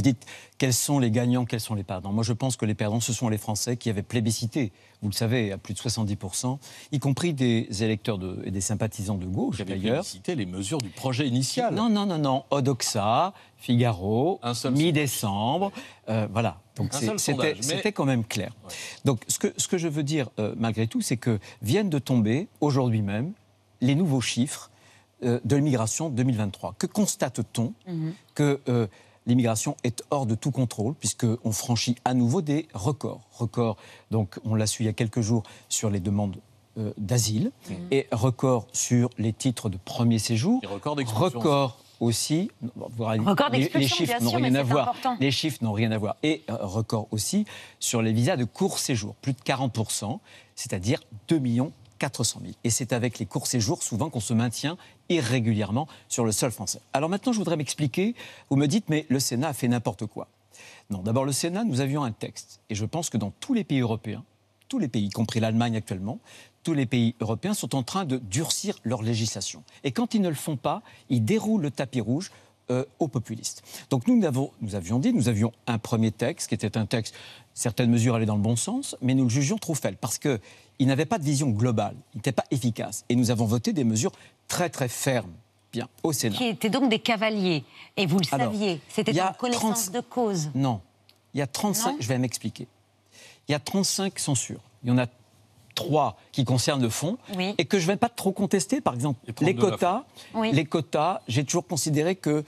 vous dites quels sont les gagnants, quels sont les perdants. Moi, je pense que les perdants, ce sont les Français qui avaient plébiscité, vous le savez, à plus de 70%, y compris des électeurs de, et des sympathisants de gauche, d'ailleurs. plébiscité les mesures du projet initial. Non, non, non, non. Odoxa, Figaro, mi-décembre. Euh, voilà. Donc c'était quand même clair. Donc ce que, ce que je veux dire, euh, malgré tout, c'est que viennent de tomber, aujourd'hui même, les nouveaux chiffres euh, de l'immigration 2023. Que constate-t-on mhm. Que l'immigration est hors de tout contrôle puisqu'on franchit à nouveau des records. Records. donc on l'a su il y a quelques jours sur les demandes euh, d'asile mhm. et records sur les titres de premier séjour. Records record aussi, les, chiffres n'ont rien à voir. Les chiffres n'ont rien à voir. Et euh, records record aussi sur les visas de court séjour, plus de 40 c'est-à-dire 2 millions 400 000. Et c'est avec les courts séjours souvent qu'on se maintient irrégulièrement sur le sol français. Alors maintenant, je voudrais m'expliquer. Vous me dites, mais le Sénat a fait n'importe quoi. Non, d'abord, le Sénat, nous avions un texte. Et je pense que dans tous les pays européens, tous les pays, y compris l'Allemagne actuellement, tous les pays européens sont en train de durcir leur législation. Et quand ils ne le font pas, ils déroulent le tapis rouge euh, aux populistes. Donc nous, nous avions dit, nous avions un premier texte qui était un texte, certaines mesures allaient dans le bon sens, mais nous le jugions trop faible parce qu'il n'avait pas de vision globale, il n'était pas efficace. Et nous avons voté des mesures très très fermes bien au Sénat. Qui étaient donc des cavaliers. Et vous le saviez, c'était en connaissance de cause. Non. Il y a 35, je vais m'expliquer. Il y a 35 censures. Il y en a trois qui concernent le fond et que je ne vais pas trop contester. Par exemple, les quotas, les quotas, j'ai toujours considéré que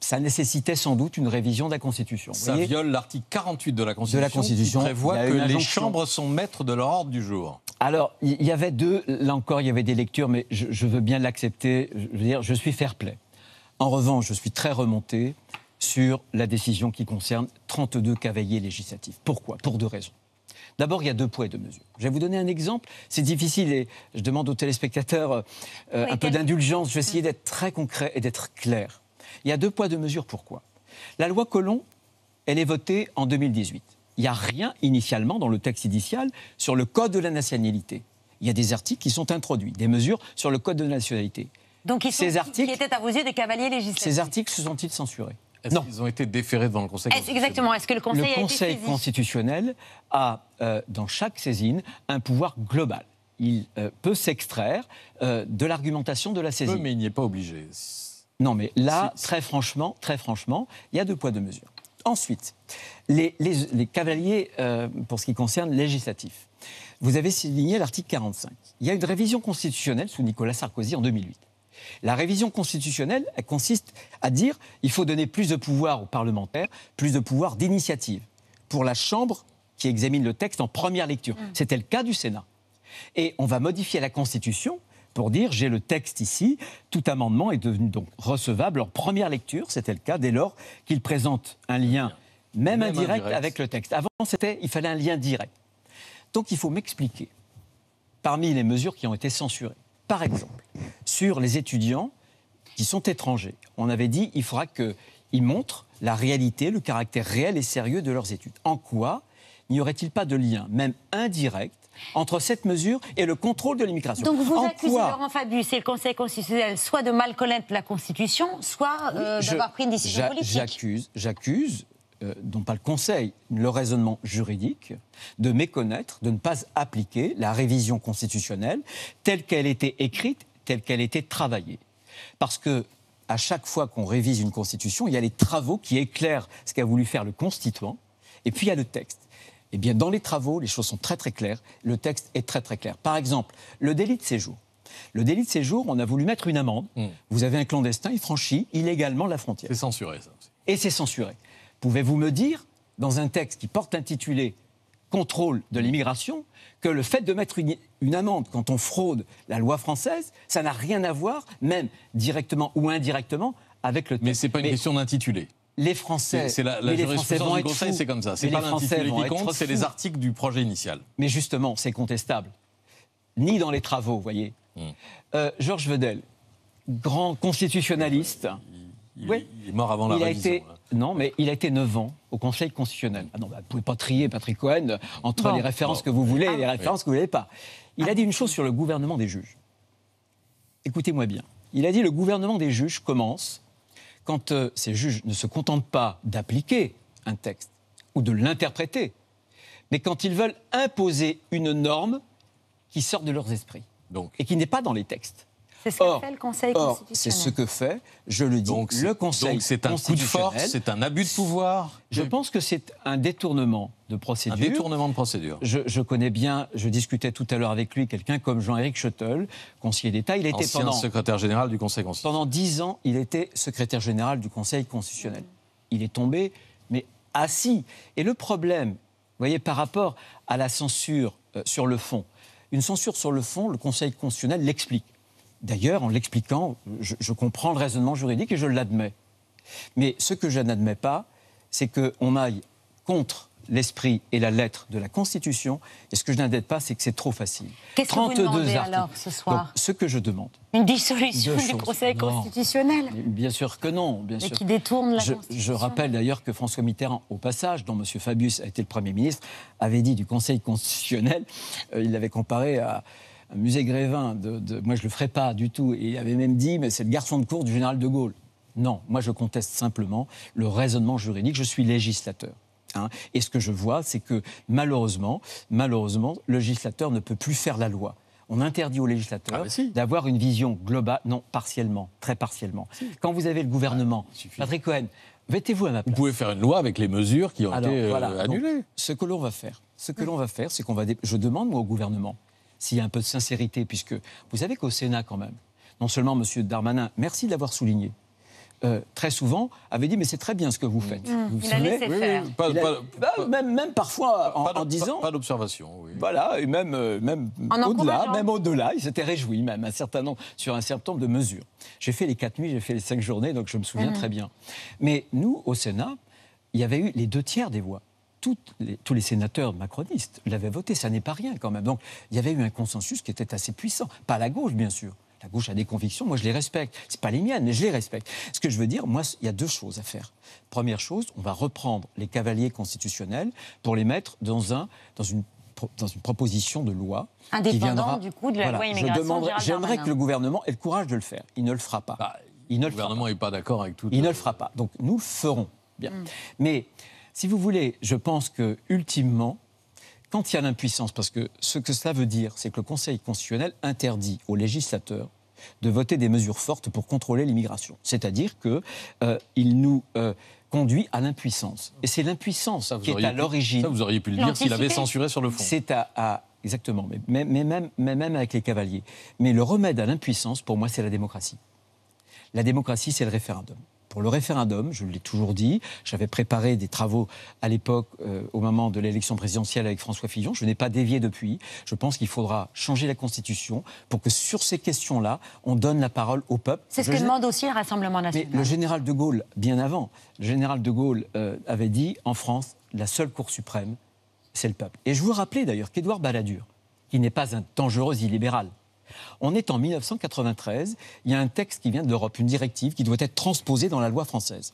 ça nécessitait sans doute une révision de la Constitution. Ça viole l'article 48 de la Constitution, la qui prévoit que les chambres sont maîtres de leur ordre du jour. Alors, il y avait deux, là encore, il y avait des lectures, mais je, je veux bien l'accepter. Je veux dire, je suis fair-play. En revanche, je suis très remonté sur la décision qui concerne 32 cavaliers législatifs. Pourquoi Pour deux raisons. D'abord, il y a deux poids et deux mesures. Je vais vous donner un exemple. C'est difficile et je demande aux téléspectateurs euh, un peu d'indulgence. Je vais essayer hum. d'être très concret et d'être clair. Il y a deux poids, deux mesures. Pourquoi La loi Colomb, elle est votée en 2018. Il n'y a rien initialement dans le texte initial sur le code de la nationalité. Il y a des articles qui sont introduits, des mesures sur le code de la nationalité. Donc ils sont, ces articles, qui étaient à vos yeux des cavaliers législatifs. Ces articles se sont-ils censurés est-ce ont été déférés devant le Conseil constitutionnel Exactement. Est-ce que le Conseil, le Conseil constitutionnel a, euh, dans chaque saisine, un pouvoir global. Il euh, peut s'extraire euh, de l'argumentation de la saisine. mais il n'y est pas obligé. Non, mais là, très franchement, très franchement, il y a deux poids deux mesures. Ensuite, les, cavaliers pour ce qui concerne législatif. Vous avez signé l'article 45. Il y a une révision constitutionnelle sous Nicolas Sarkozy en 2008. La révision constitutionnelle, elle consiste à dire il faut donner plus de pouvoir aux parlementaires, plus de pouvoir d'initiative pour la Chambre qui examine le texte en première lecture. Mm. C'était le cas du Sénat. Et on va modifier la Constitution pour dire j'ai le texte ici, tout amendement est devenu donc recevable en première lecture, c'était le cas dès lors qu'il présente un lien, même, indirect, avec le texte. Avant, c'était il fallait un lien direct. Donc il faut m'expliquer, parmi les mesures qui ont été censurées, par exemple, sur les étudiants qui sont étrangers, on avait dit qu'il faudra qu'ils montrent la réalité, le caractère réel et sérieux de leurs études. En quoi n'y aurait-il pas de lien, même indirect, entre cette mesure et le contrôle de l'immigration. Donc vous accusez Laurent Fabius et le Conseil constitutionnel soit de mal connaître la Constitution, soit euh, d'avoir pris une décision politique. J'accuse, j'accuse euh, dont pas le conseil, le raisonnement juridique, de méconnaître, de ne pas appliquer la révision constitutionnelle telle qu'elle était écrite, telle qu'elle était travaillée. Parce que à chaque fois qu'on révise une constitution, il y a les travaux qui éclairent ce qu'a voulu faire le constituant, et puis il y a le texte. Eh bien, dans les travaux, les choses sont très très claires, le texte est très très clair. Par exemple, le délit de séjour. Le délit de séjour, on a voulu mettre une amende. Hmm. Vous avez un clandestin, il franchit illégalement la frontière. C'est censuré, ça. Aussi. Et c'est censuré. Pouvez-vous me dire, dans un texte qui porte intitulé Contrôle de l'immigration, que le fait de mettre une, amende quand on fraude la loi française, ça n'a rien à voir, même directement ou indirectement, avec le texte. Mais ce n'est pas une question d'intitulé les Français. C'est la, la jurisprudence du Conseil, c'est comme ça. C'est pas l'intitulé qui compte, c'est les articles du projet initial. Mais justement, c'est contestable. Ni dans les travaux, vous voyez. Hmm. Euh, Georges Vedel, grand constitutionnaliste. Euh, il, est mort avant la non, mais il a été 9 ans au Conseil constitutionnel. Ah bah, vous ne pouvez pas trier Patrick Cohen entre les références que vous voulez et les ah. références que vous voulez pas. Il a ah. dit une chose sur le gouvernement des juges. Écoutez-moi bien. Il a dit le gouvernement des juges commence quand euh, ces juges ne se contentent pas d'appliquer un texte ou de l'interpréter, mais quand ils veulent imposer une norme qui sort de leurs esprits et qui n'est pas dans les textes. C'est ce que fait le Conseil constitutionnel. C'est ce que fait, je le dis, le Conseil c'est un coup de force, c'est un abus de pouvoir. Je pense que c'est un détournement de procédure. Un détournement de procédure. Je, connais bien, je discutais tout à l'heure avec lui, quelqu'un comme Jean-Éric Chotel, conseiller d'État. Il était pendant, secrétaire général du Conseil constitutionnel. Pendant dix ans, il était secrétaire général du Conseil constitutionnel. Il est tombé, mais assis. Et le problème, vous voyez, par rapport à la censure euh, sur le fond, une censure sur le fond, le Conseil constitutionnel l'explique. D'ailleurs, en l'expliquant, je, comprends le raisonnement juridique et je l'admets. Mais ce que je n'admets pas, c'est qu'on aille contre l'esprit et la lettre de la Constitution. Et ce que je n'admets pas, c'est que c'est trop facile. Qu'est-ce que vous alors ce soir Ce que je demande. Une dissolution du Conseil constitutionnel Bien sûr que non. Bien Mais qui détourne la je, Constitution. Je rappelle d'ailleurs que François Mitterrand, au passage, dont M. Fabius a été le Premier ministre, avait dit du Conseil constitutionnel, euh, il l'avait comparé à musée Grévin, moi je le ferai pas du tout, et il avait même dit, mais c'est le garçon de cour du général de Gaulle. Non, moi je conteste simplement le raisonnement juridique, je suis législateur. Hein. Et ce que je vois, c'est que malheureusement, malheureusement, le législateur ne peut plus faire la loi. On interdit au législateur ah, d'avoir une vision globale, non, partiellement, très partiellement. Quand vous avez le gouvernement, ah, Patrick Cohen, mettez-vous à ma place. Vous pouvez faire une loi avec les mesures qui ont été euh, annulées. ce que l'on va faire, ce que l'on va faire, c'est qu'on va. Je demande moi au gouvernement s'il y a un peu de sincérité, puisque vous savez qu'au Sénat, quand même, non seulement M. Darmanin, merci de l'avoir souligné, euh, très souvent, avait dit Mais c'est très bien ce que vous faites. Mm. Vous il savez, faire. même, même, parfois en, disant. Pas, d'observation, oui. Voilà, et même, euh, même au-delà, même au-delà, il s'était réjoui même un certain nombre, sur un certain nombre de mesures. J'ai fait les quatre nuits, j'ai fait les cinq journées, donc je me souviens mm. très bien. Mais nous, au Sénat, il y avait eu les deux tiers des voix tous les sénateurs macronistes l'avaient voté. Ça n'est pas rien quand même. Donc il y avait eu un consensus qui était assez puissant. Pas la gauche, bien sûr. La gauche a des convictions, moi je les respecte. Ce pas les miennes, mais je les respecte. Ce que je veux dire, moi, il y a deux choses à faire. Première chose, on va reprendre les cavaliers constitutionnels pour les mettre dans, un, dans une dans une proposition de loi Indépendante qui viendra du coup de la loi immigration. J'aimerais que le gouvernement ait le courage de le faire. Il ne le fera pas. Bah, il ne le, gouvernement n'est pas d'accord avec tout. Il ne le fera pas. Donc nous le ferons. Bien. Hmm. Mais si vous voulez, je pense que ultimement, quand il y a l'impuissance, parce que ce que cela veut dire, c'est que le Conseil constitutionnel interdit aux législateurs de voter des mesures fortes pour contrôler l'immigration. C'est-à-dire qu'il euh, nous euh, conduit à l'impuissance. Et c'est l'impuissance qui est à l'origine. Ça, vous auriez pu le dire s'il avait censuré sur le fond. C'est à, Exactement, mais même avec les cavaliers. Mais le remède à l'impuissance, pour moi, c'est la démocratie. La démocratie, c'est le référendum pour le référendum, je l'ai toujours dit. J'avais préparé des travaux à l'époque, euh, au moment de l'élection présidentielle avec François Fillon. Je n'ai pas dévié depuis. Je pense qu'il faudra changer la Constitution pour que sur ces questions-là, on donne la parole au peuple. C'est ce que demande aussi le Rassemblement national. Mais le général de Gaulle, bien avant, le général de Gaulle euh, avait dit en France, la seule Cour suprême, c'est le peuple. Et je vous rappelais d'ailleurs qu'Édouard Balladur, qui n'est pas un dangereux illibéral, on est en 1993, il y a un texte qui vient de l'Europe, une directive qui doit être transposée dans la loi française.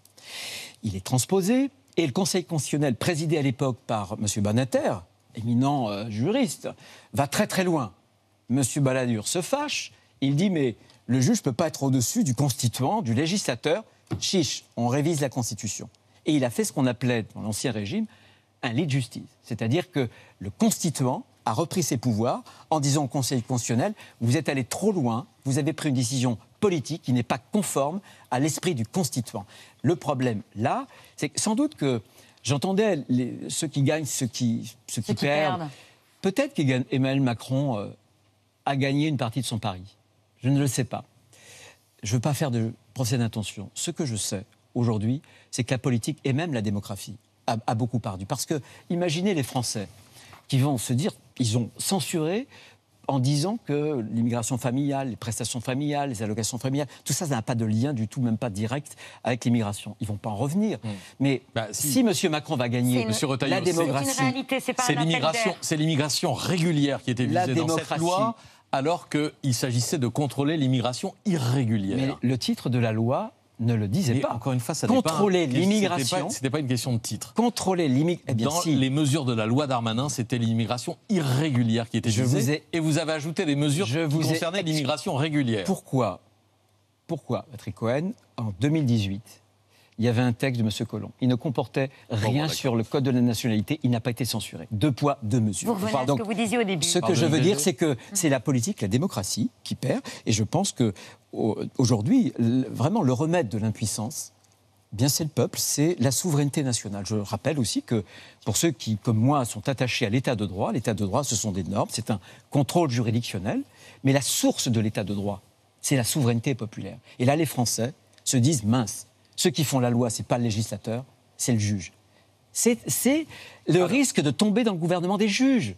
Il est transposé et le Conseil constitutionnel, présidé à l'époque par M. Banater, éminent euh, juriste, va très très loin. M. Balladur se fâche, il dit mais le juge ne peut pas être au-dessus du constituant, du législateur. Chiche, on révise la Constitution. Et il a fait ce qu'on appelait dans l'Ancien Régime un lit de justice, c'est-à-dire que le constituant a repris ses pouvoirs en disant au Conseil constitutionnel, vous êtes allé trop loin, vous avez pris une décision politique qui n'est pas conforme à l'esprit du constituant. Le problème là, c'est sans doute que j'entendais ceux qui gagnent, ceux qui, ceux qui, perdent. Peut-être qu'Emmanuel Macron euh, a gagné une partie de son pari. Je ne le sais pas. Je ne veux pas faire de procès d'intention. Ce que je sais aujourd'hui, c'est que la politique et même la démographie a, a beaucoup perdu. Parce que imaginez les Français qui vont se dire ils ont censuré en disant que l'immigration familiale, les prestations familiales, les allocations familiales, tout ça, ça n'a pas de lien du tout, même pas direct, avec l'immigration. Ils vont pas en revenir. Hmm. Mais bah, si. Monsieur M. Macron va gagner une... la démocratie, c'est l'immigration, c'est l'immigration régulière qui était visée dans cette loi, alors qu'il s'agissait de contrôler l'immigration irrégulière. Mais le titre de la loi ne le disait pas. Encore une fois, ça contrôler l'immigration. C'était pas, pas, une question de titre. Contrôler l'immigration. Eh Dans les mesures de la loi Darmanin, c'était l'immigration irrégulière qui était je Et vous avez ajouté des mesures je qui concernaient l'immigration régulière. Pourquoi Pourquoi, Patrick Cohen, en 2018, il y avait un texte de M. Collomb. Il ne comportait rien sur le Code de la nationalité. Il n'a pas été censuré. Deux poids, deux mesures. Vous revenez à ce que vous disiez au début. Ce que je veux dire, c'est que hum. c'est la politique, la démocratie qui perd. Et je pense que aujourd'hui, vraiment, le remède de l'impuissance, bien c'est le peuple, c'est la souveraineté nationale. Je rappelle aussi que pour ceux qui, comme moi, sont attachés à l'état de droit, l'état de droit, ce sont des normes, c'est un contrôle juridictionnel, mais la source de l'état de droit, c'est la souveraineté populaire. Et là, les Français se disent, minces. Ceux qui font la loi, ce n'est pas le législateur, c'est le juge. C'est le risque de tomber dans le gouvernement des juges.